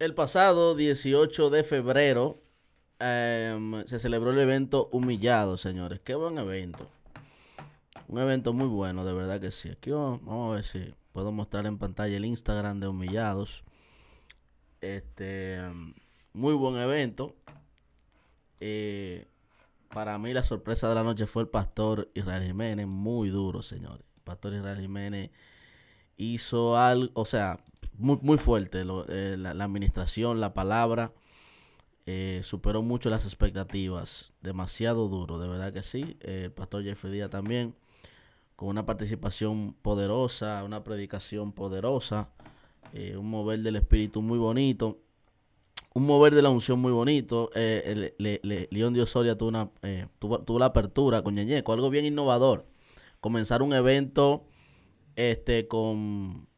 El pasado 18 de febrero em, se celebró el evento Humillados, señores. Qué buen evento. Un evento muy bueno, de verdad que sí. Aquí vamos, a ver si puedo mostrar en pantalla el Instagram de Humillados. Este, em, muy buen evento. Eh, para mí la sorpresa de la noche fue el pastor Israel Jiménez. Muy duro, señores. pastor Israel Jiménez hizo algo, o sea, muy, muy fuerte eh, la, administración, la palabra. Eh, superó mucho las expectativas. Demasiado duro, de verdad que sí. Eh, el pastor Jeffrey Díaz también, con una participación poderosa, una predicación poderosa, un mover del espíritu muy bonito, un mover de la unción muy bonito. León de soria tuvo, la apertura con Ñeñeco, algo bien innovador. Comenzar un evento este con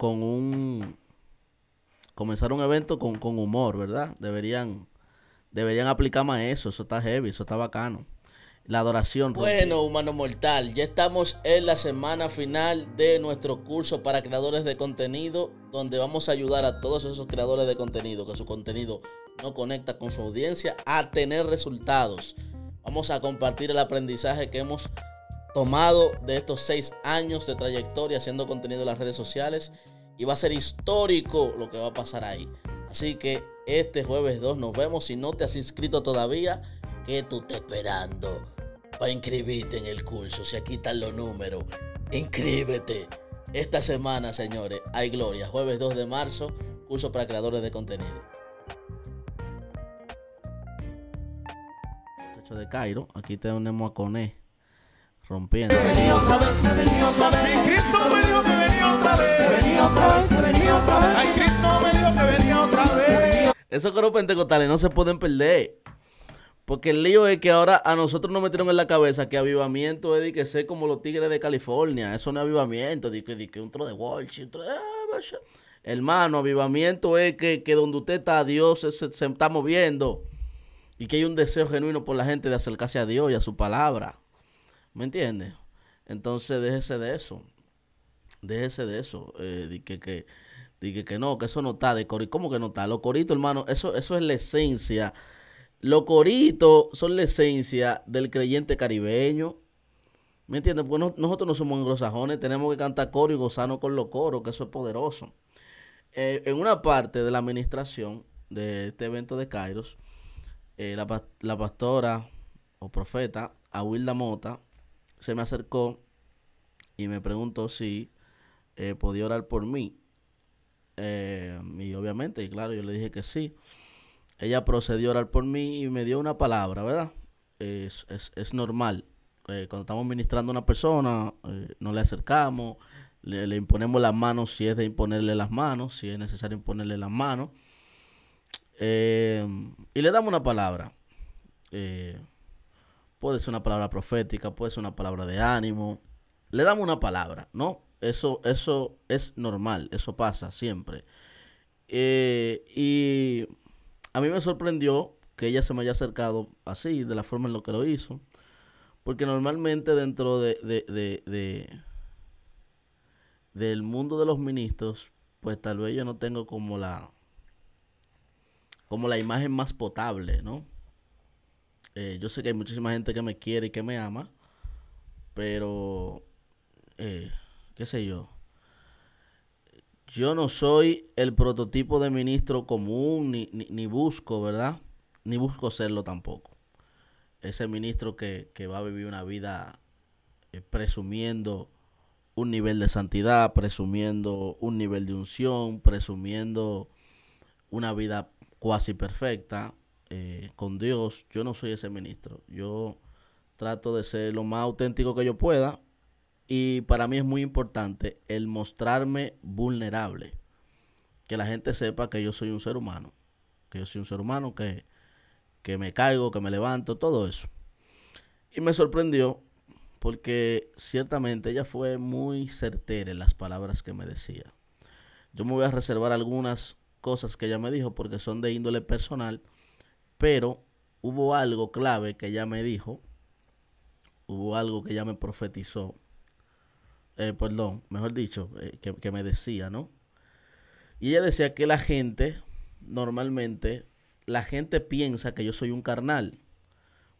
con un comenzar un evento con, con, humor, ¿verdad? Deberían, deberían aplicar más eso, eso está heavy, eso está bacano. La adoración. Bueno, humano mortal, ya estamos en la semana final de nuestro curso para creadores de contenido, donde vamos a ayudar a todos esos creadores de contenido, que su contenido no conecta con su audiencia, a tener resultados. Vamos a compartir el aprendizaje que hemos tomado de estos seis años de trayectoria haciendo contenido en las redes sociales y va a ser histórico lo que va a pasar ahí. Así que este jueves 2 nos vemos. Si no te has inscrito todavía, ¿qué tú estás esperando? Para inscribirte en el curso, si aquí están los números, inscríbete. Esta semana, señores, hay gloria. Jueves 2 de marzo, curso para creadores de contenido. de Cairo, aquí tenemos a coné rompiendo. venía otra vez, venía otra vez. que venía otra Esos pentecostales no se pueden perder. Porque el lío es que ahora a nosotros nos metieron en la cabeza que avivamiento es de que sé como los tigres de California. Eso no es avivamiento, un tro de Walsh. Ah, Hermano, avivamiento es que, donde usted está, Dios se está moviendo. Y que hay un deseo genuino por la gente de acercarse a Dios y a su palabra. ¿Me entiendes? Entonces déjese de eso. Déjese de eso. Eh, que, que, no, que eso no está de corito. ¿Cómo que no está? Los coritos, hermano, eso, eso es la esencia. Los coritos son la esencia del creyente caribeño. ¿Me entiendes? Porque nosotros no somos engrosajones. tenemos que cantar coro y gozarnos con los coros, que eso es poderoso. Eh, en una parte de la administración de este evento de Kairos, eh, la, la pastora o profeta Awilda Mota se me acercó y me preguntó si eh, podía orar por mí. Eh, y obviamente, y claro, yo le dije que sí. Ella procedió a orar por mí y me dio una palabra, ¿verdad? Es, es, normal. Eh, cuando estamos ministrando a una persona, no le acercamos, le, imponemos las manos si es de imponerle las manos, si es necesario imponerle las manos. y le damos una palabra. Eh, Puede ser una palabra profética, puede ser una palabra de ánimo. Le damos una palabra, ¿no? Eso, eso es normal, eso pasa siempre. Eh, y a mí me sorprendió que ella se me haya acercado así, de la forma en la que lo hizo. Porque normalmente dentro de, del mundo de los ministros, pues tal vez yo no tengo como la como la imagen más potable, ¿no? Eh, yo sé que hay muchísima gente que me quiere y que me ama, pero, eh, qué sé yo, yo no soy el prototipo de ministro común, ni, ni, busco, ¿verdad? Ni busco serlo tampoco. Ese ministro que, va a vivir una vida eh, presumiendo un nivel de santidad, presumiendo un nivel de unción, presumiendo una vida cuasi perfecta, eh, con Dios, yo no soy ese ministro. Yo trato de ser lo más auténtico que yo pueda y para mí es muy importante el mostrarme vulnerable. Que la gente sepa que yo soy un ser humano. Que yo soy un ser humano, que, que me caigo, que me levanto, todo eso. Y me sorprendió porque ciertamente ella fue muy certera en las palabras que me decía. Yo me voy a reservar algunas cosas que ella me dijo porque son de índole personal pero hubo algo clave que ella me dijo, hubo algo que ella me profetizó, eh, perdón, mejor dicho, eh, que, me decía, ¿no? Y ella decía que la gente, normalmente, la gente piensa que yo soy un carnal,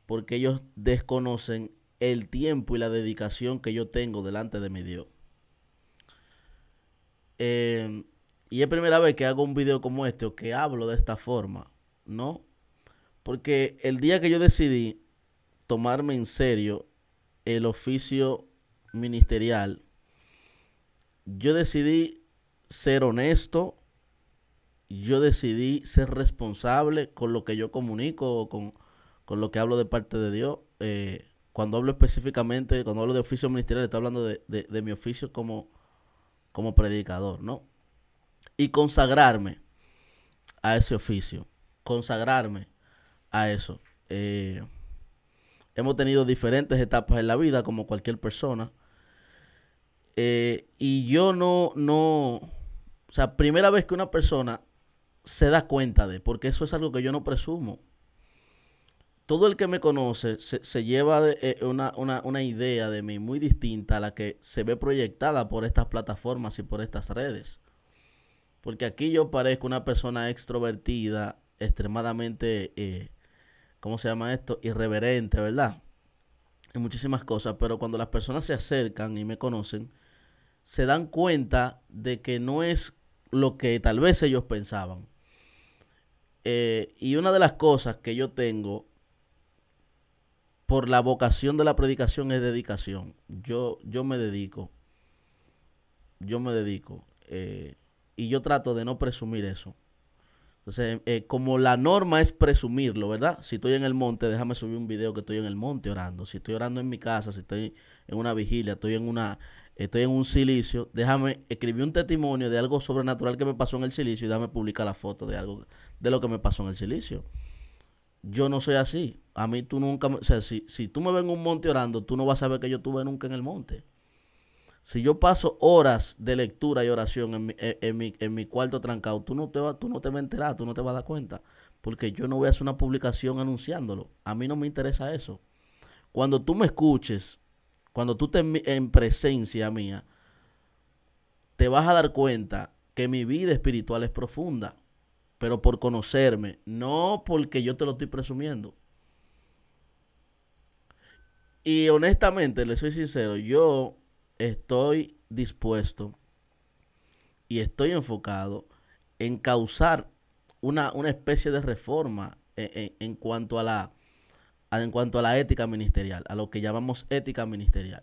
porque ellos desconocen el tiempo y la dedicación que yo tengo delante de mi Dios. Eh, y es primera vez que hago un video como este o que hablo de esta forma, ¿no? Porque el día que yo decidí tomarme en serio el oficio ministerial, yo decidí ser honesto, yo decidí ser responsable con lo que yo comunico, con, lo que hablo de parte de Dios. Eh, cuando hablo específicamente, cuando hablo de oficio ministerial, estoy hablando de, mi oficio como, como predicador, ¿no? Y consagrarme a ese oficio, consagrarme a eso. Eh, hemos tenido diferentes etapas en la vida, como cualquier persona. Eh, y yo no, no, o sea, primera vez que una persona se da cuenta de, porque eso es algo que yo no presumo. Todo el que me conoce se, lleva eh, una, idea de mí muy distinta a la que se ve proyectada por estas plataformas y por estas redes. Porque aquí yo parezco una persona extrovertida, extremadamente ¿cómo se llama esto? Irreverente, ¿verdad? Hay muchísimas cosas, pero cuando las personas se acercan y me conocen, se dan cuenta de que no es lo que tal vez ellos pensaban. Eh, y una de las cosas que yo tengo por la vocación de la predicación es dedicación. Yo, yo me dedico. Yo me dedico. Eh, y yo trato de no presumir eso. Entonces, eh, como la norma es presumirlo, ¿verdad? Si estoy en el monte, déjame subir un video que estoy en el monte orando. Si estoy orando en mi casa, si estoy en una vigilia, estoy en una estoy en un silicio, déjame escribir un testimonio de algo sobrenatural que me pasó en el silicio y déjame publicar la foto de algo de lo que me pasó en el silicio. Yo no soy así. A mí tú nunca, o sea, si, si tú me ves en un monte orando, tú no vas a saber que yo estuve nunca en el monte. Si yo paso horas de lectura y oración en mi, cuarto trancado, tú no, te vas tú no te vas a enterar, tú no te vas a dar cuenta. Porque yo no voy a hacer una publicación anunciándolo. A mí no me interesa eso. Cuando tú me escuches, cuando tú estés en presencia mía, te vas a dar cuenta que mi vida espiritual es profunda. Pero por conocerme, no porque yo te lo estoy presumiendo. Y honestamente, le soy sincero, yo estoy dispuesto y estoy enfocado en causar una, especie de reforma e, e, en, cuanto a la, en cuanto a la ética ministerial, a lo que llamamos ética ministerial.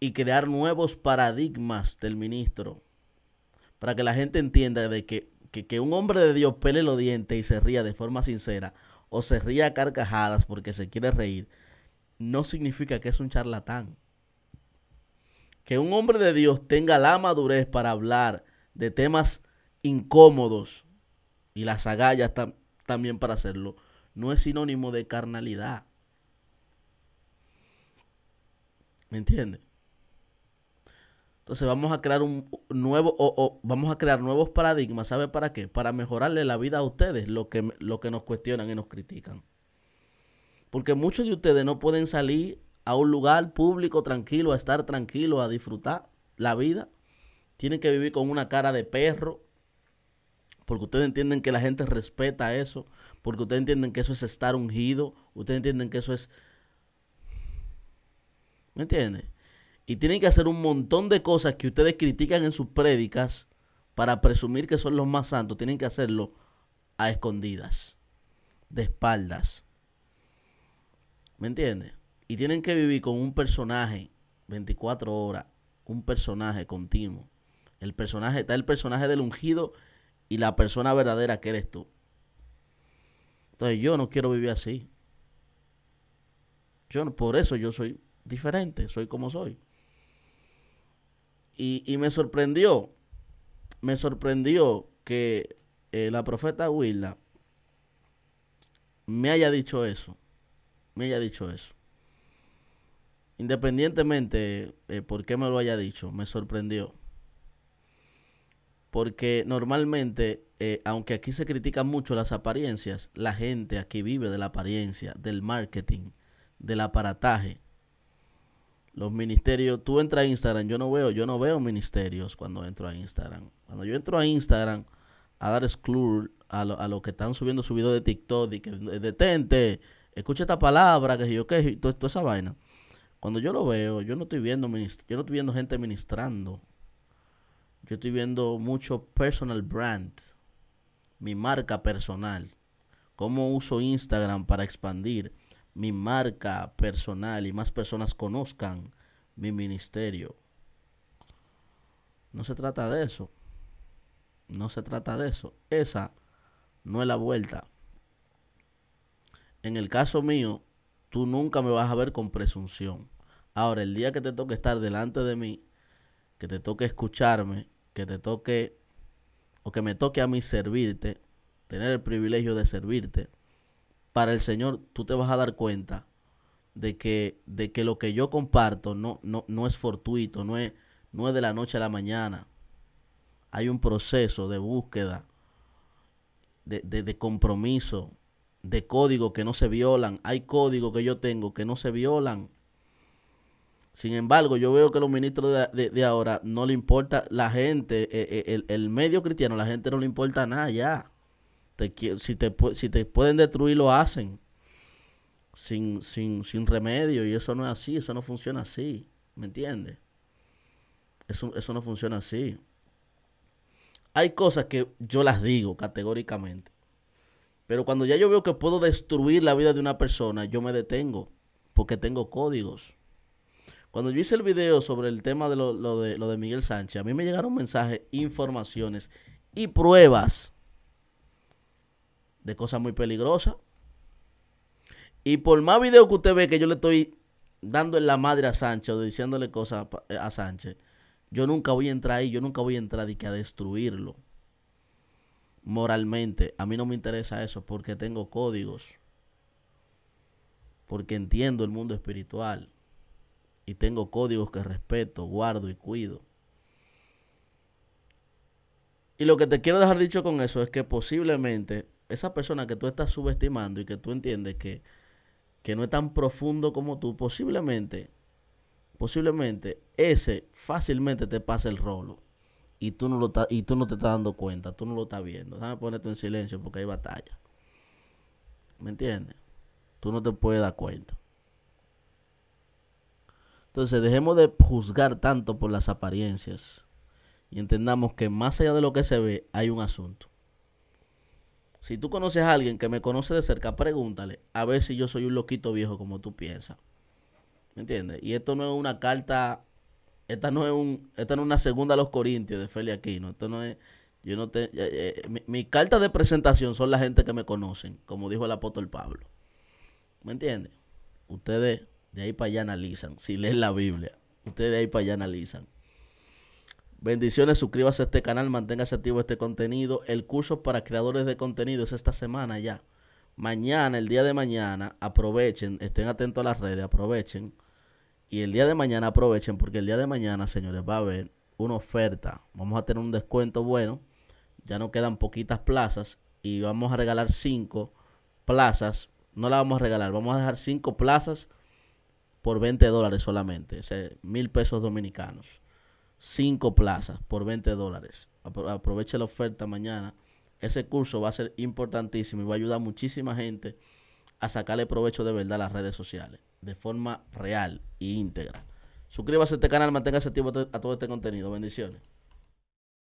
Y crear nuevos paradigmas del ministro para que la gente entienda de que, que un hombre de Dios pele los dientes y se ría de forma sincera o se ría a carcajadas porque se quiere reír no significa que es un charlatán. Que un hombre de Dios tenga la madurez para hablar de temas incómodos y las agallas también para hacerlo, no es sinónimo de carnalidad. ¿Me entiendes? Entonces vamos a crear un nuevo, o, vamos a crear nuevos paradigmas, ¿sabe para qué? Para mejorarle la vida a ustedes, lo que, lo que nos cuestionan y nos critican. Porque muchos de ustedes no pueden salir a un lugar público tranquilo, a estar tranquilo, a disfrutar la vida. Tienen que vivir con una cara de perro. Porque ustedes entienden que la gente respeta eso. Porque ustedes entienden que eso es estar ungido. Ustedes entienden que eso es... ¿Me entienden? Y tienen que hacer un montón de cosas que ustedes critican en sus prédicas para presumir que son los más santos. Tienen que hacerlo a escondidas, de espaldas ¿Me entiendes? Y tienen que vivir con un personaje 24 horas, un personaje continuo. El personaje, está el personaje del ungido y la persona verdadera que eres tú. Entonces yo no quiero vivir así. Yo, por eso yo soy diferente, soy como soy. Y, me sorprendió, me sorprendió que eh, la profeta Willa me haya dicho eso me haya dicho eso. Independientemente eh, por qué me lo haya dicho, me sorprendió. Porque normalmente, eh, aunque aquí se critican mucho las apariencias, la gente aquí vive de la apariencia, del marketing, del aparataje. Los ministerios, tú entras a Instagram, yo no veo, yo no veo ministerios cuando entro a Instagram. Cuando yo entro a Instagram a dar scroll a, lo, los que están subiendo su video de TikTok y que detente, escucha esta palabra, que yo que toda, toda esa vaina. Cuando yo lo veo, yo no estoy viendo, yo no estoy viendo gente ministrando. Yo estoy viendo mucho personal brand, mi marca personal. Cómo uso Instagram para expandir mi marca personal y más personas conozcan mi ministerio. No se trata de eso. No se trata de eso. Esa no es la vuelta en el caso mío, tú nunca me vas a ver con presunción. Ahora, el día que te toque estar delante de mí, que te toque escucharme, que te toque o que me toque a mí servirte, tener el privilegio de servirte, para el Señor tú te vas a dar cuenta de que, de que lo que yo comparto no, no, no es fortuito, no es, no es de la noche a la mañana. Hay un proceso de búsqueda, de, de compromiso, de código que no se violan. Hay códigos que yo tengo que no se violan. Sin embargo, yo veo que los ministros de, ahora no le importa la gente, eh, eh, el, medio cristiano, la gente no le importa nada ya. Te, si, te, si te pueden destruir, lo hacen. Sin, remedio. Y eso no es así, eso no funciona así. ¿Me entiendes? eso no funciona así. Hay cosas que yo las digo categóricamente. Pero cuando ya yo veo que puedo destruir la vida de una persona, yo me detengo, porque tengo códigos. Cuando yo hice el video sobre el tema de lo, de, Miguel Sánchez, a mí me llegaron mensajes, informaciones y pruebas de cosas muy peligrosas. Y por más video que usted ve que yo le estoy dando en la madre a Sánchez o diciéndole cosas eh, a, Sánchez, yo nunca voy a entrar ahí, yo nunca voy a entrar y que a destruirlo moralmente. A mí no me interesa eso porque tengo códigos. Porque entiendo el mundo espiritual. Y tengo códigos que respeto, guardo y cuido. Y lo que te quiero dejar dicho con eso es que posiblemente esa persona que tú estás subestimando y que tú entiendes que, no es tan profundo como tú, posiblemente, posiblemente ese fácilmente te pasa el rolo y tú no, lo y tú no te estás dando cuenta, tú no lo estás viendo. Déjame ponerte en silencio porque hay batalla. ¿Me entiendes? Tú no te puedes dar cuenta. Entonces, dejemos de juzgar tanto por las apariencias y entendamos que más allá de lo que se ve, hay un asunto. Si tú conoces a alguien que me conoce de cerca, pregúntale a ver si yo soy un loquito viejo como tú piensas. ¿Me entiendes? Y esto no es una carta esta no es un, esta no una segunda a los Corintios de Feli Aquino. Esto no yo no mi, carta de presentación son la gente que me conocen, como dijo el apóstol Pablo. ¿Me entiende Ustedes de ahí para allá analizan, si leen la Biblia, ustedes de ahí para allá analizan. Bendiciones, suscríbase a este canal, manténgase activo este contenido. El curso para creadores de contenido es esta semana ya. Mañana, el día de mañana, aprovechen, estén atentos a las redes, aprovechen. Y el día de mañana aprovechen porque el día de mañana, señores, va a haber una oferta. Vamos a tener un descuento bueno. Ya no quedan poquitas plazas y vamos a regalar cinco plazas. No la vamos a regalar, vamos a dejar cinco plazas por 20 dólares solamente. mil pesos dominicanos. Cinco plazas por 20 dólares. Aprovechen la oferta mañana. Ese curso va a ser importantísimo y va a ayudar muchísima gente a sacarle provecho de verdad a las redes sociales, de forma real e íntegra. Suscríbase a este canal, manténgase activo a todo este contenido. Bendiciones.